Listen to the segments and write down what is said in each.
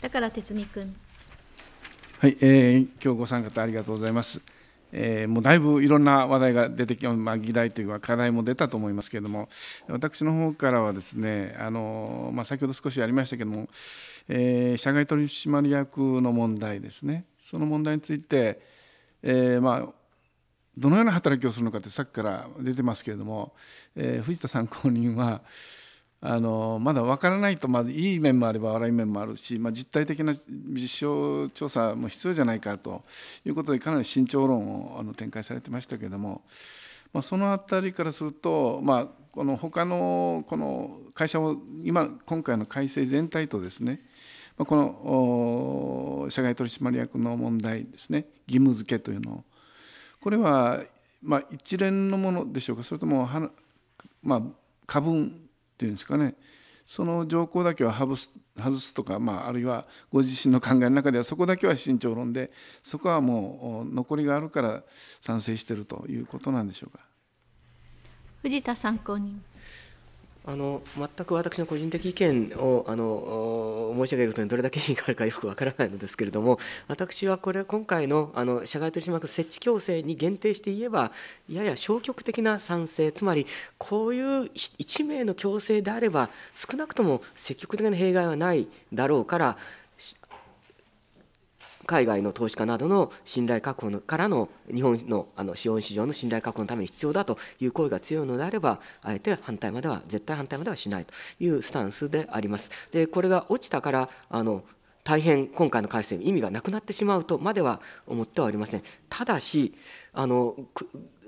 だから哲美君はい、えー、今日ご参加ありがとうございます。えー、もうだいぶいろんな話題が出てき、まあ、議題というか課題も出たと思いますけれども私の方からはですねあの、まあ、先ほど少しありましたけども、えー、社外取締役の問題ですねその問題について、えー、まあ、どのような働きをするのかってさっきから出てますけれども、え藤田参考人は、あのまだ分からないと、まあ、いい面もあれば悪い面もあるし、まあ、実態的な実証調査も必要じゃないかということでかなり慎重論をあの展開されてましたけれども、まあ、そのあたりからすると、まあ、この他のこの会社を今今回の改正全体とですねこの社外取締役の問題ですね義務付けというのをこれはまあ一連のものでしょうかそれともは、まあ、過分っていうんですかねその条項だけは外す外すとか、まあ、あるいはご自身の考えの中ではそこだけは慎重論でそこはもう残りがあるから賛成しているということなんでしょうか。藤田参考人あの全く私の個人的意見をあの申し上げることにどれだけ意味があるかよくわからないのですけれども私はこれ今回のあの社外取締役設置強制に限定して言えばやや消極的な賛成つまりこういう1名の強制であれば少なくとも積極的な弊害はないだろうから海外の投資家などの信頼確保のからの日本のあの資本市場の信頼確保のために必要だという声が強いのであれば、あえて反対までは、絶対反対まではしないというスタンスであります。でこれが落ちたからあの大変今回の改正意味がなくなってしまうとまでは思ってはおりません。ただしあの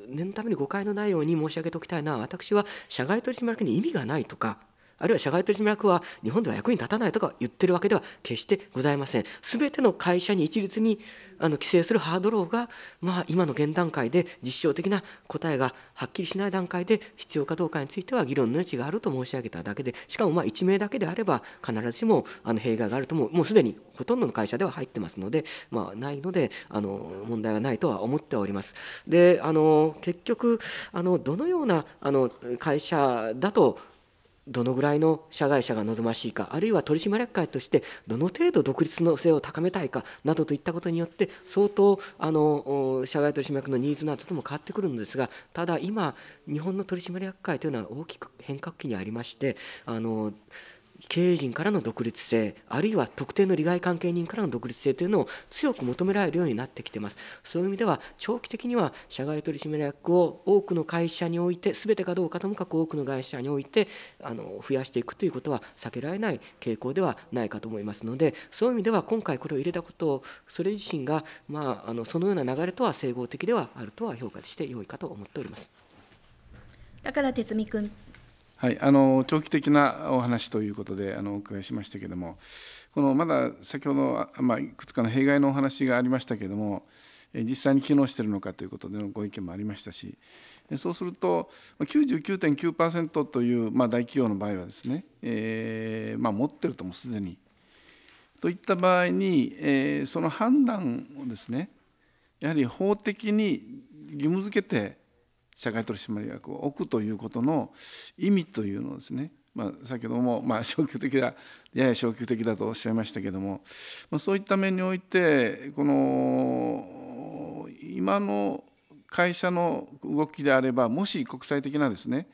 念のために誤解のないように申し上げておきたいのは私は社外取締役に意味がないとかあるいは社外取締役は日本では役に立たないとか言ってるわけでは決してございません。すべての会社に一律にあの規制するハードローが、まあ、今の現段階で実証的な答えがはっきりしない段階で必要かどうかについては議論の余地があると申し上げただけでしかもまあ1名だけであれば必ずしもあの弊害があるとももうすでにほとんどの会社では入ってますので、まあ、ないのであの問題はないとは思っております。であの結局あのどのようなあの会社だとどのぐらいの社外者が望ましいかあるいは取締役会としてどの程度独立の性を高めたいかなどといったことによって相当あの社外取締役のニーズなどとも変わってくるのですがただ今日本の取締役会というのは大きく変革期にありましてあの経営陣からの独立性あるいは特定の利害関係人からの独立性というのを強く求められるようになってきていますそういう意味では長期的には社外取締役を多くの会社において全てかどうかともかく多くの会社においてあの増やしていくということは避けられない傾向ではないかと思いますのでそういう意味では今回これを入れたことをそれ自身が、まあ、あのそのような流れとは整合的ではあるとは評価して良いかと思っております。高田哲美君はい、あの長期的なお話ということであのお伺いしましたけれども、このまだ先ほど、まあ、いくつかの弊害のお話がありましたけれども、実際に機能しているのかということでのご意見もありましたし、そうすると、99.9%という、まあ、大企業の場合はですね、えーまあ、持ってるともすでに。といった場合に、えー、その判断をですね、やはり法的に義務付けて、社会取締役を置くということの意味というのをですね、まあ、先ほども、まあ、消極的だやや消極的だとおっしゃいましたけども、まあ、そういった面においてこの今の会社の動きであればもし国際的なですね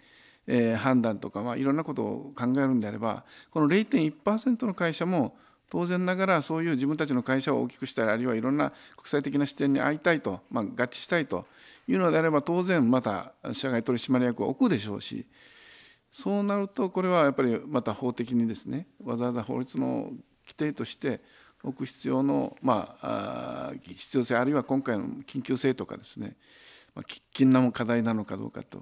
えー、判断とか、まあ、いろんなことを考えるんであればこの0.1%の会社も当然ながらそういう自分たちの会社を大きくしたりあるいはいろんな国際的な視点に会いたいと、まあ、合致したいというのであれば当然また社外取締役を置くでしょうしそうなるとこれはやっぱりまた法的にですねわざわざ法律の規定として置く必要の、まあ、必要性あるいは今回の緊急性とかですね喫緊な課題なのかどうかとい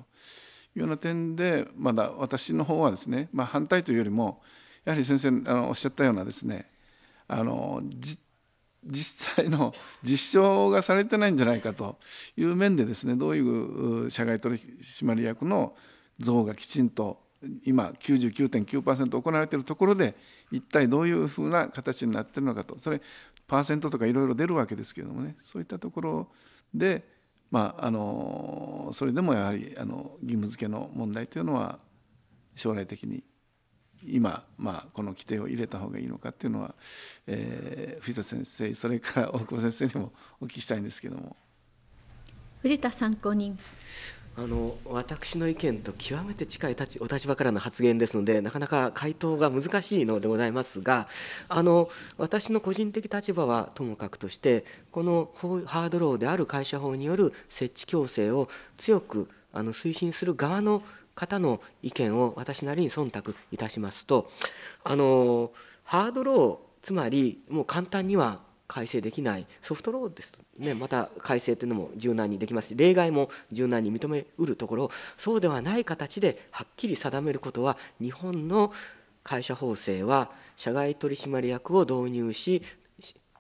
うような点でまだ私の方はですね、まあ、反対というよりもやはり先生あのおっしゃったようなですねあの実際の実証がされてないんじゃないかという面でですねどういう社外取締役の像がきちんと今99.9%行われているところで一体どういうふうな形になってるのかとそれパーセントとかいろいろ出るわけですけれどもねそういったところで、まあ、あのそれでもやはりあの義務付けの問題というのは将来的に今、まあ、この規定を入れた方がいいのかっていうのは、えー、藤田先生それから 大久保先生にもお聞きしたいんですけども。藤田参考人あの私の意見と極めて近い立ちお立場からの発言ですのでなかなか回答が難しいのでございますがあの私の個人的立場はともかくとしてこのハードローである会社法による設置強制を強くあの推進する側の方の意見を私なりに忖度いたしますとあのハードローつまりもう簡単には改正できないソフトローですと、ね、また改正というのも柔軟にできますし例外も柔軟に認めうるところそうではない形ではっきり定めることは日本の会社法制は社外取締役を導入し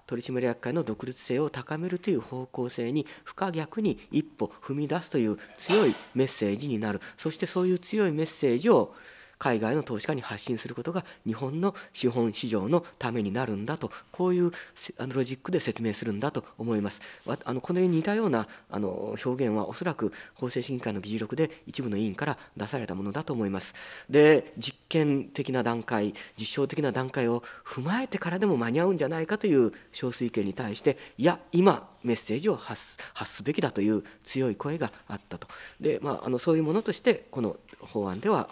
取締役会の独立性を高めるという方向性に不可逆に一歩踏み出すという強いメッセージになるそしてそういう強いメッセージを海外の投資家に発信することが日本の資本市場のためになるんだとこういうあのロジックで説明するんだと思います。あのこのように似たようなあの表現はおそらく法制審議会の議事録で一部の委員から出されたものだと思います。で実験的な段階実証的な段階を踏まえてからでも間に合うんじゃないかという少数意見に対していや今メッセージを発すべきだという強い声があったとで、まあ、あのそういうものとしてこの法案では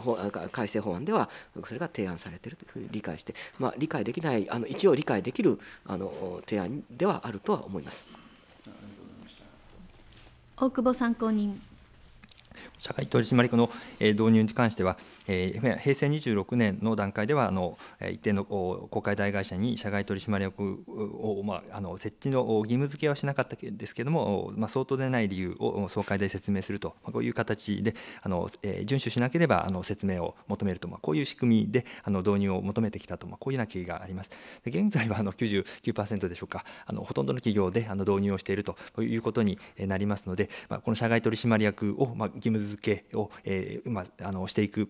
改正法案ではそれが提案されているというふうに理解して、まあ、理解できないあの一応理解できるあの提案ではあるとは思います。大久保参考人社会取締役の導入に関しては、平成26年の段階では、一定の公開大会社に社外取締役を、まあ、あの設置の義務付けはしなかったですけれども、まあ、相当でない理由を総会で説明すると、こういう形で、あの遵守しなければあの説明を求めると、まあ、こういう仕組みであの導入を求めてきたと、まあ、こういうような経緯があります。で現在はあの99%でしょうか、あのほとんどの企業であの導入をしているということになりますので、まあ、この社外取締役を、まあ、義務づけを、えーまあ、あのしていく。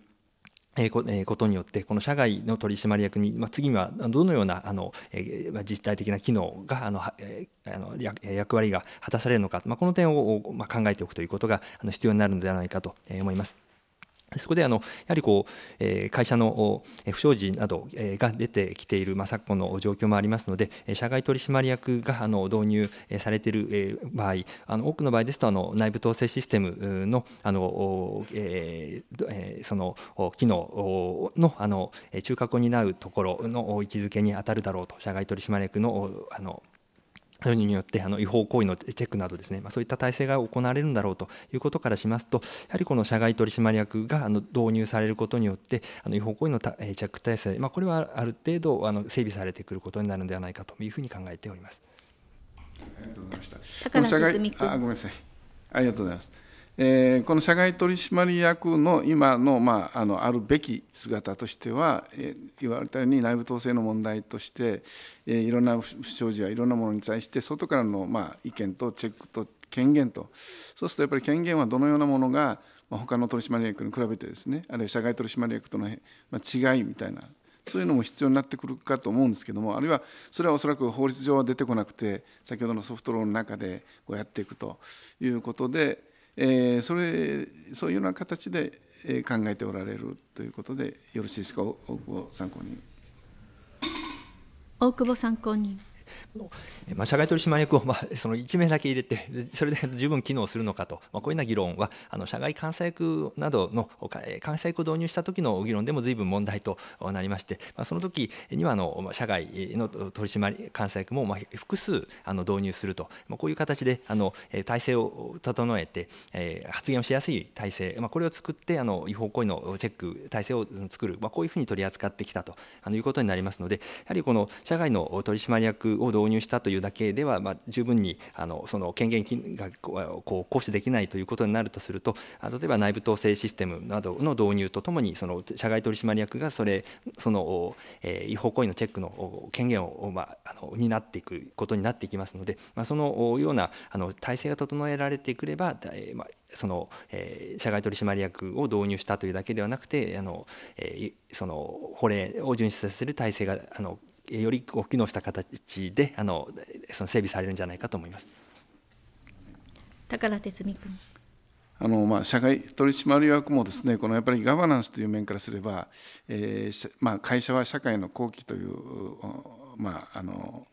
ことによってこの社外の取締役に、まあ、次はどのようなあの実体的な機能があのあの役割が果たされるのか、まあ、この点を考えておくということが必要になるのではないかと思います。そこであのやはりこう、えー、会社の不祥事など、えー、が出てきている、まあ、昨今の状況もありますので、社外取締役があの導入されている場合、あの多くの場合ですとあの内部統制システムのあの、えー、その機能のあの中核を担うところの位置づけに当たるだろうと、社外取締役のあのうによってあの違法行為のチェックなどですね、まあ、そういった体制が行われるんだろうということからしますと、やはりこの社外取締役があの導入されることによって、あの違法行為のた、えー、チェック体制、まあ、これはある程度あの整備されてくることになるんではないかというふうに考えております。ありがとうございました。高田あごめんなさい。ありがとうございます。えー、この社外取締役の今の,、まあ、あのあるべき姿としては、えー、言われたように内部統制の問題として、えー、いろんな不祥事やいろんなものに対して外からの、まあ、意見とチェックと権限とそうするとやっぱり権限はどのようなものが、まあ、他の取締役に比べてですねあるいは社外取締役との、まあ、違いみたいなそういうのも必要になってくるかと思うんですけども、あるいはそれはおそらく法律上は出てこなくて、先ほどのソフトローンの中でこうやっていくということで、えー、それそういうような形で考えておられるということでよろしいですか大久保参考人大久保参考人まあ、社外取締役を、まあ、その1名だけ入れて、それで 十分機能するのかと、まあ、こういうような議論は、あの社外監査役などの監査役を導入した時の議論でもずいぶん問題となりまして、まあ、その時にはあの社外の取締監査役も、まあ、複数あの導入すると、まあ、こういう形であの体制を整えて、えー、発言をしやすい体制、まあ、これを作って、あの違法行為のチェック、体制を作る、まあ、こういうふうに取り扱ってきたということになりますので、やはりこの社外の取締役を導入したというだけでは、まあ、十分にあのその権限がこう行使できないということになるとすると例えば内部統制システムなどの導入とともにその社外取締役がそれその、えー、違法行為のチェックの権限を、まあ、あの担っていくことになっていきますので、まあ、そのようなあの体制が整えられてくれば、えまあその、えー、社外取締役を導入したというだけではなくてあの、えー、その法令を遵守させる体制があのよりこう機能した形であのその整備されるんじゃないかと思います。高田哲美君あのまあ、社外取締役もですねこのやっぱりガバナンスという面からすれば、えまあ、会社は社会の後期という、まあ、あの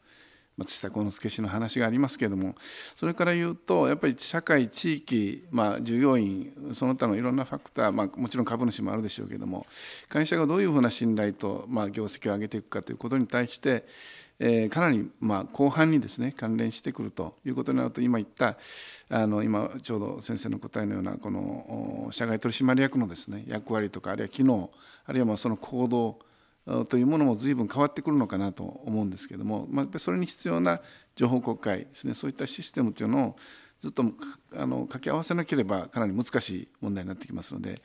松下幸之助氏の話がありますけれどもそれから言うとやっぱり社会地域、まあ、従業員その他のいろんなファクター、まあ、もちろん株主もあるでしょうけれども会社がどういうふうな信頼と、まあ、業績を上げていくかということに対して、えー、かなり、まあ、後半にですね関連してくるということになると今言ったあの今ちょうど先生の答えのようなこの社外取締役のですね役割とかあるいは機能あるいはまあその行動というものも随分変わってくるのかなと思うんですけども、まあ、それに必要な情報公開ですねそういったシステムというのをずっとあの掛け合わせなければかなり難しい問題になってきますので、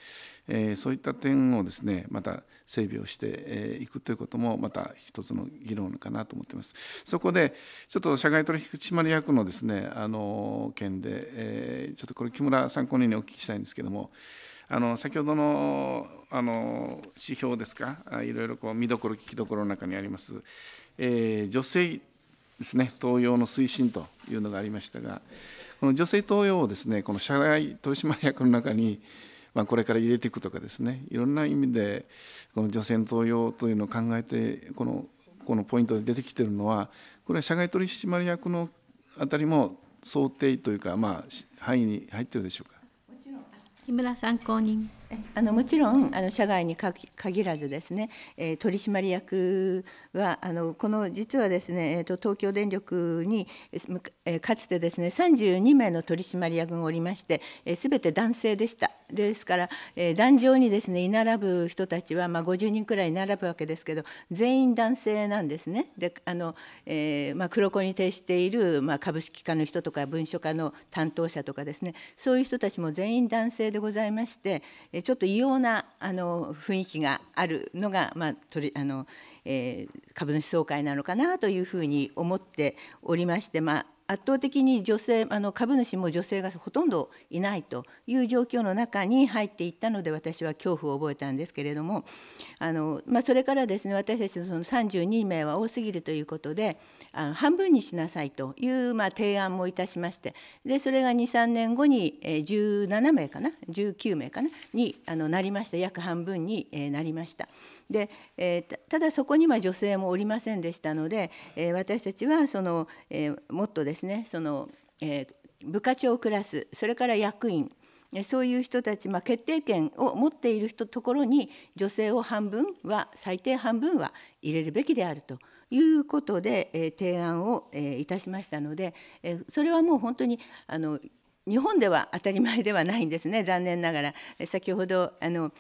えー、そういった点をですねまた整備をしていくということもまた一つの議論かなと思っています。そこでちょっと社外取引取締役のですねあの件で、えー、ちょっとこれ木村参考人にお聞きしたいんですけども。あの先ほどのあの指標ですか、いろいろこう見どころ、聞きどころの中にあります、えー、女性ですね、登用の推進というのがありましたが、この女性登用をですね、この社外取締役の中に、まあ、これから入れていくとかですね、いろんな意味で、この女性の登用というのを考えて、このこのポイントで出てきてるのは、これは社外取締役のあたりも想定というか、まあ、範囲に入っているでしょうか。木村参考人あのもちろんあの社外に限らずですね、えー、取締役はあのこの実はですね、えー、と東京電力に、えー、かつてですね32名の取締役がおりましてえー、全て男性でした。ですから、えー、壇上にですね居並ぶ人たちは、まあ、50人くらい並ぶわけですけど全員男性なんですね。であの、えー、まあ、黒子に徹している、まあ、株式課の人とか文書課の担当者とかですねそういう人たちも全員男性でございまして、えちょっと異様なあの雰囲気があるのが、まあ、とりあのえ株主総会なのかなというふうに思っておりまして、まあ、圧倒的に女性あの株主も女性がほとんどいないという状況の中に入っていったので私は恐怖を覚えたんですけれどもあの、まあ、それからですね私たちのその32名は多すぎるということであの半分にしなさいという、まあ、提案もいたしましてでそれが23年後に17名かな19名かなにあのなりました約半分になりました。でただそこには女性もおりませんでしたので私たちはそのもっとですですねその、えー、部課長クラスそれから役員そういう人たち、まあ、決定権を持っている人ところに女性を半分は最低半分は入れるべきであるということで、えー、提案を、えー、いたしましたので、えー、それはもう本当にあの日本では当たり前ではないんですね残念ながら先ほどあの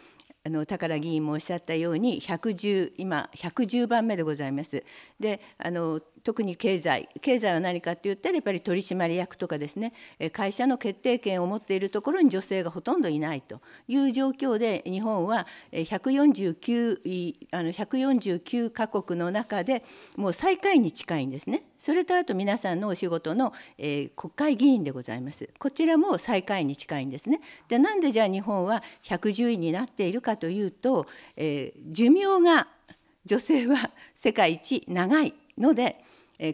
あの宝議員もおっしゃったように110今110番目でございます。であの特に経済経済は何かって言ったらやっぱり取締役とかですね会社の決定権を持っているところに女性がほとんどいないという状況で日本は149あの149カ国の中でもう最下位に近いんですね。それとあと皆さんのお仕事の、えー、国会議員でございますこちらも最下位に近いんですねでなんでじゃあ日本は110位になっているかというと、えー、寿命が女性は 世界一長いので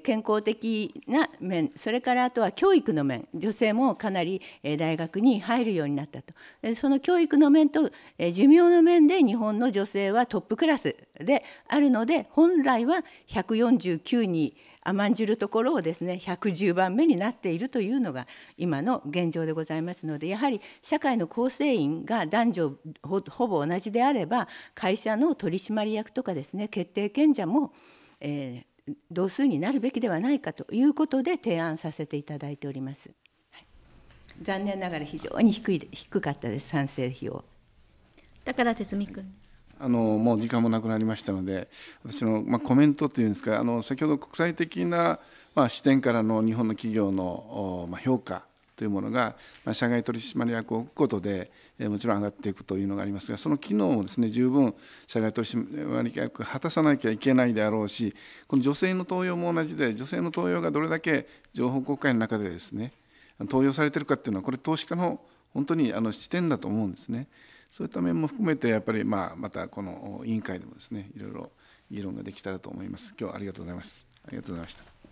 健康的な面それからあとは教育の面女性もかなり大学に入るようになったとその教育の面と寿命の面で日本の女性はトップクラスであるので本来は149に甘んじるところをですね110番目になっているというのが今の現状でございますのでやはり社会の構成員が男女ほぼ同じであれば会社の取締役とかですね決定権者も、えー、同数になるべきではないかということで提案させていただいております。残念ながら非常に低い低かったです賛成費用。高田哲美君。あのもう時間もなくなりましたので私の、まあ、コメントというんですかあの先ほど国際的な、まあ、視点からの日本の企業の、まあ、評価というものが、まあ、社外取締役を置くことで、えー、もちろん上がっていくというのがありますがその機能をですね十分社外取締役果たさなきゃいけないであろうしこの女性の登用も同じで女性の登用がどれだけ情報公開の中でですね登用されてるかっていうのはこれ投資家の本当にあの視点だと思うんですね。そういった面も含めてやっぱりまあまたこの委員会でもですねいろいろ議論ができたらと思います今日はありがとうございますありがとうございました